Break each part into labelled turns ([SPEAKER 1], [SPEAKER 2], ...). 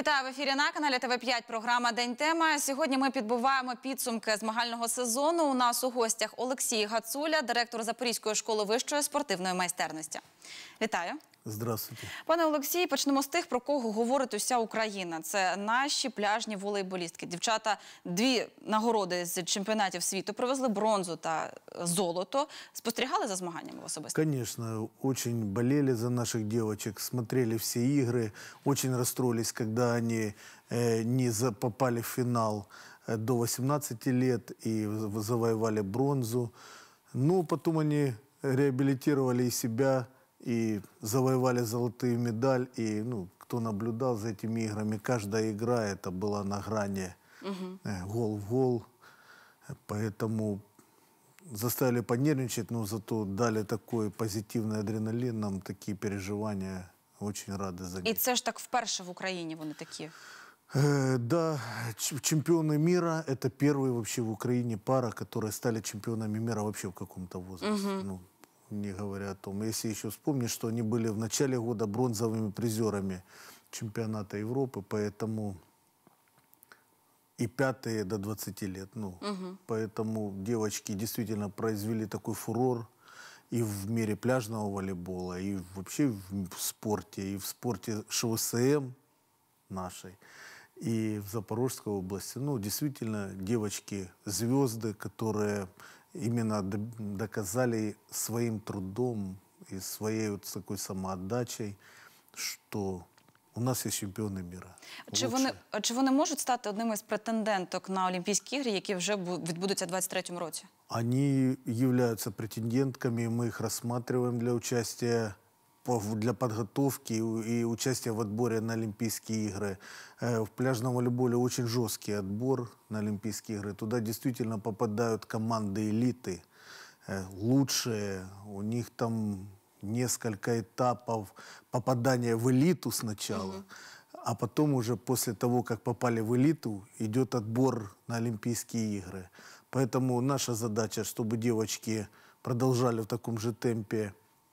[SPEAKER 1] Вітаю в ефірі на каналі ТВ 5 Програма День тема. Сьогодні ми підбуваємо підсумки змагального сезону. У нас у гостях Олексій Гацуля, директор Запорізької школи вищої спортивної майстерності. Вітаю.
[SPEAKER 2] Здравствуйте.
[SPEAKER 1] пане Олексій. Почнемо з тих, про кого говорить уся Україна. Це наші пляжні волейболістки. Дівчата дві нагороди з чемпіонатів світу привезли бронзу та золото. Спостерігали за змаганнями особисто?
[SPEAKER 2] Звісно, дуже боліли за наших дівчаток, смотрели всі ігри, дуже розстроїлись, коли вони э, не попали в фінал э, до 18 років і завоювали бронзу. Ну потім вони реабілітували себе. и завоевали золотые медаль, и, ну, кто наблюдал за этими играми, каждая игра это была на грани угу. гол в гол, поэтому заставили понервничать, но зато дали такой позитивный адреналин, нам такие переживания Очень рады за них.
[SPEAKER 1] І це ж так вперше в Украине вони такі.
[SPEAKER 2] Э, да, чемпионы мира – это первые вообще в Украине пара, которые стали чемпионами мира вообще в каком-то возрасте. Угу. Ну, не говоря о том. Если еще вспомнить, что они были в начале года бронзовыми призерами чемпионата Европы, поэтому и пятые до 20 лет. Ну, угу. Поэтому девочки действительно произвели такой фурор и в мире пляжного волейбола, и вообще в спорте, и в спорте ШВСМ нашей, и в Запорожской области. Ну, действительно, девочки-звезды, которые именно доказали своим трудом и своей вот такой самоотдачей, что у нас є чемпіони міра. Чи вони
[SPEAKER 1] чи вони можуть стати одним із претенденток на Олімпійські ігри, які вже відбудуться в 23 році?
[SPEAKER 2] Вони являються претендентками. Ми їх розглядаємо для участі для подготовки и участия в отборе на Олимпийские игры. Э, в пляжном волейболе очень жесткий отбор на Олимпийские игры. Туда действительно попадают команды элиты, э, лучшие. У них там несколько этапов попадания в элиту сначала. Угу. А потом уже после того, как попали в элиту, идет отбор на Олимпийские игры. Поэтому наша задача, чтобы девочки продолжали в таком же темпе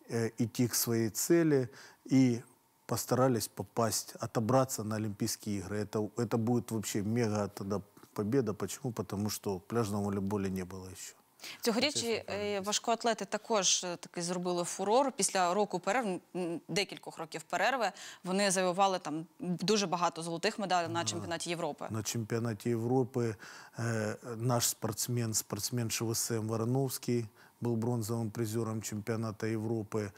[SPEAKER 2] Э, идти к своей цели и постарались попасть, отобраться на Олимпийские игры. Это, это будет вообще мега тогда победа. Почему? Потому что пляжного волейболя не было еще.
[SPEAKER 1] Цьогоріч е, важкоатлети також е, таки зробили фурор після року перерв, декількох років перерви. Вони завоювали там дуже багато золотих медалей на чемпіонаті Європи.
[SPEAKER 2] На чемпіонаті Європи е, наш спортсмен, спортсмен ШВСМ Вороновський – был бронзовым призером чемпионата Европы.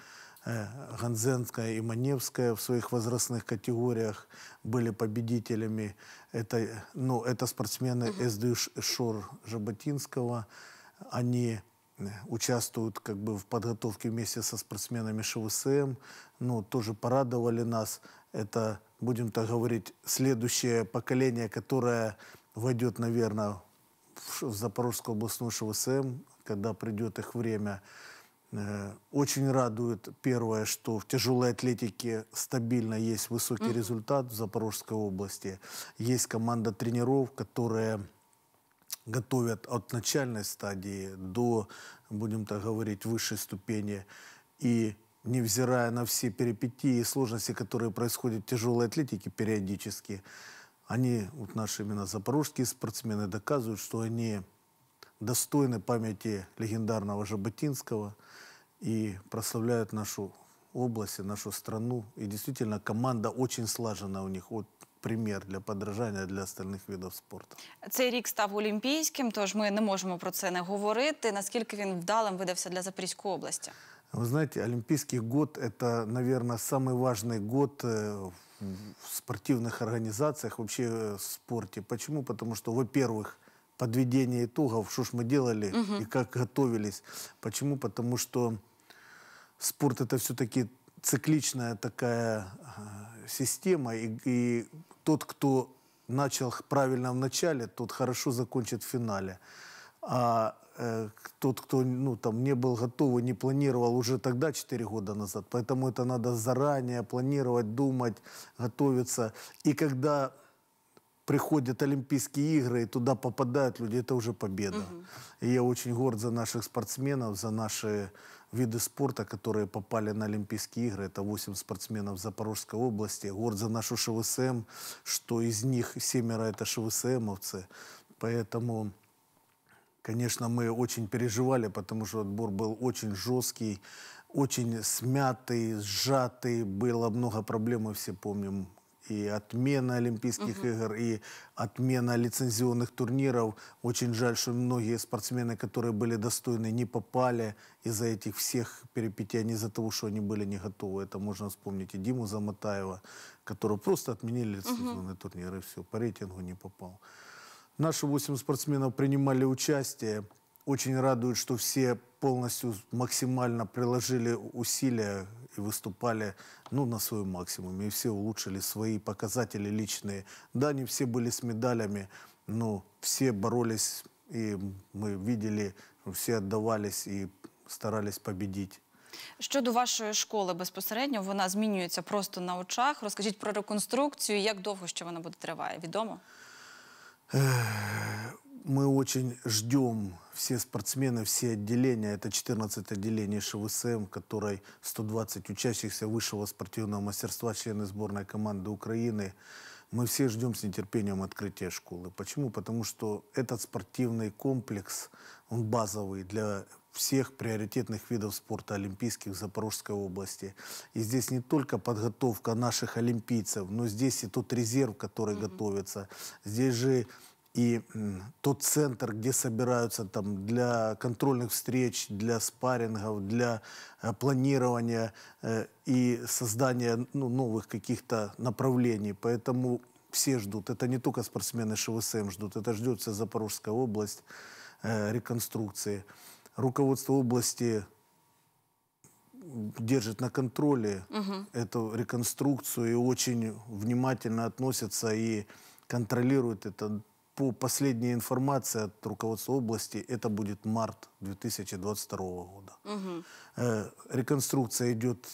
[SPEAKER 2] Э, Ганзенская и Маневская в своих возрастных категориях были победителями. Это, ну, это спортсмены угу. СД Шор Жаботинского. Они э, участвуют как бы в подготовке вместе со спортсменами ШВСМ. Ну, тоже порадовали нас. Это, будем так говорить, следующее поколение, которое войдет, наверное, в Запорожскую областную ШВСМ, когда придет их время. Э, очень радует первое, что в тяжелой атлетике стабильно есть высокий mm -hmm. результат в Запорожской области. Есть команда тренеров, которые готовят от начальной стадии до, будем так говорить, высшей ступени. И невзирая на все перипетии и сложности, которые происходят в тяжелой атлетике периодически, они, вот наши именно запорожские спортсмены, доказывают, что они достойны памяти легендарного Жаботинского и прославляют нашу область и нашу страну. И действительно, команда очень слажена у них. Вот пример для подражания для остальных видов спорта.
[SPEAKER 1] цей рік став олімпійським, тож ми не можемо про це не говорити. Наскільки він вдалим видався для Запорізької області?
[SPEAKER 2] Вы знаете, олимпийский год это, наверное, самый важный год э, в спортивних організаціях, вообще э, в спорте. Почему? Потому что во-первых, подведение итогов, что ж мы делали угу. и как готовились. Почему? Потому что спорт это все-таки цикличная такая э, система, и, и тот, кто начал правильно в начале, тот хорошо закончит в финале. А э, тот, кто ну, там, не был готов и не планировал уже тогда, 4 года назад. Поэтому это надо заранее планировать, думать, готовиться. И когда приходят Олимпийские игры, и туда попадают люди, это уже победа. Угу. И я очень горд за наших спортсменов, за наши виды спорта, которые попали на Олимпийские игры. Это 8 спортсменов Запорожской области. Горд за нашу ШВСМ, что из них семеро это ШВСМовцы. Поэтому... Конечно, мы очень переживали, потому что отбор был очень жесткий, очень смятый, сжатый. Было много проблем, мы все помним и отмена Олимпийских угу. игр, и отмена лицензионных турниров. Очень жаль, что многие спортсмены, которые были достойны, не попали из-за этих всех перипетий, а не из-за того, что они были не готовы. Это можно вспомнить и Диму Заматаева, которого просто отменили лицензионные угу. турниры, и все, по рейтингу не попал. Наши 8 спортсменов принимали участие Очень радует, что все полностью максимально приложили усилия и выступали ну, на своем максимуме. И все улучшили свои показатели личные. Да, не все были с медалями, но все боролись, и мы видели, все отдавались и старались победить.
[SPEAKER 1] Щодо вашої школи безпосередньо, вона змінюється просто на очах. Розкажіть про реконструкцію, як довго ще вона буде триває? Відомо?
[SPEAKER 2] мы очень ждем все спортсмены, все отделения. Это 14 отделений ШВСМ, в которой 120 учащихся высшего спортивного мастерства, члены сборной команды Украины. Мы все ждем с нетерпением открытия школы. Почему? Потому что этот спортивный комплекс, он базовый для всех приоритетных видов спорта олимпийских в Запорожской области. И здесь не только подготовка наших олимпийцев, но здесь и тот резерв, который mm -hmm. готовится. Здесь же и тот центр, где собираются там для контрольных встреч, для спаррингов, для э, планирования э, и создания ну, новых каких-то направлений. Поэтому все ждут. Это не только спортсмены ШВСМ ждут, это ждет вся Запорожская область э, реконструкции. Руководство области держит на контроле угу. эту реконструкцию и очень внимательно относится и контролирует это по последней информации от руководства области, это будет март 2022 года. Угу. реконструкция идет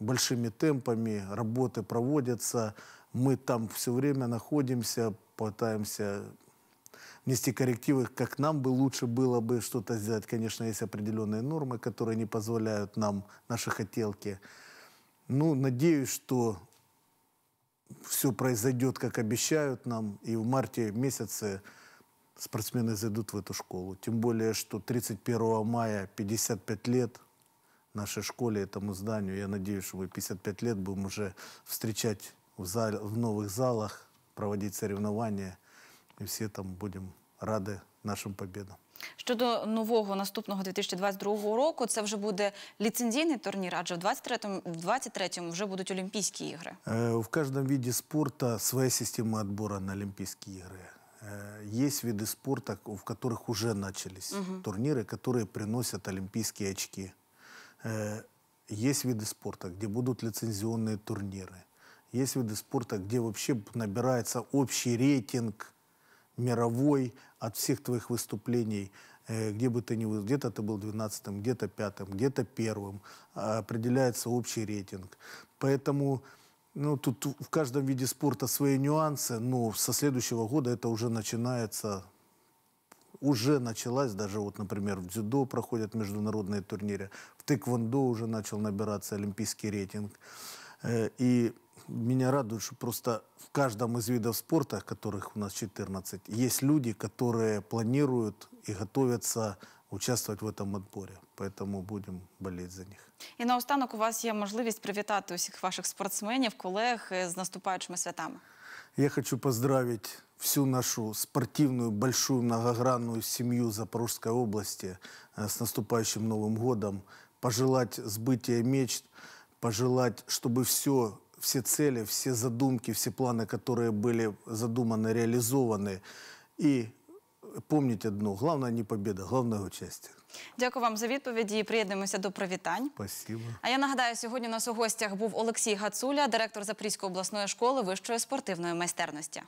[SPEAKER 2] большими темпами, работы проводятся. Мы там все время находимся, пытаемся внести коррективы, как нам бы лучше было бы что-то сделать. Конечно, есть определенные нормы, которые не позволяют нам наши хотелки. Ну, надеюсь, что все произойдет, как обещают нам, и в марте месяце спортсмены зайдут в эту школу. Тем более, что 31 мая 55 лет нашей школе, этому зданию. Я надеюсь, что мы 55 лет будем уже встречать в, зал, в новых залах, проводить соревнования. И все там будем рады нашим победам.
[SPEAKER 1] Щодо нового наступного 2022 року, це вже буде ліцензійний турнір, адже в 2023 му вже будуть Олімпійські ігри.
[SPEAKER 2] Е, в кожному виді спорту своя система відбору на Олімпійські ігри. Е, є виды спорту, в яких вже почалися угу. турниры, которые приносят олимпийские очки. Е, є виды спорту, де будуть лицензионные турніри, є виды спорту, де взагалі набирається общий рейтинг мировой от всех твоих выступлений, э, где бы ты ни был, где-то ты был 12-м, где-то 5-м, где-то первым, а, определяется общий рейтинг. Поэтому ну, тут в каждом виде спорта свои нюансы, но со следующего года это уже начинается уже началась, даже вот, например, в дзюдо проходят международные турниры, в тэквондо уже начал набираться олимпийский рейтинг. Э, и меня радует, что просто в каждом из видов спорта, которых у нас 14, есть люди, которые планируют и готовятся участвовать в этом отборе. Поэтому будем болеть за них.
[SPEAKER 1] І наостанок у вас есть возможность приветствовать всех ваших спортсменов, коллег с наступаючими святами.
[SPEAKER 2] Я хочу поздравить всю нашу спортивную, большую, многогранную семью Запорожской области э, с наступающим Новым годом, пожелать сбытия мечт, пожелать, чтобы все все цели, все задумки, все планы, которые были задуманы, реализованы. И помніть одну, головне не победа, головне участие.
[SPEAKER 1] Дякую вам за відповіді і приєднуємося до привітань. Спасибо. А я нагадаю, сьогодні у нас у гостях був Олексій Гацуля, директор Запорізької обласної школи вищої спортивної майстерності.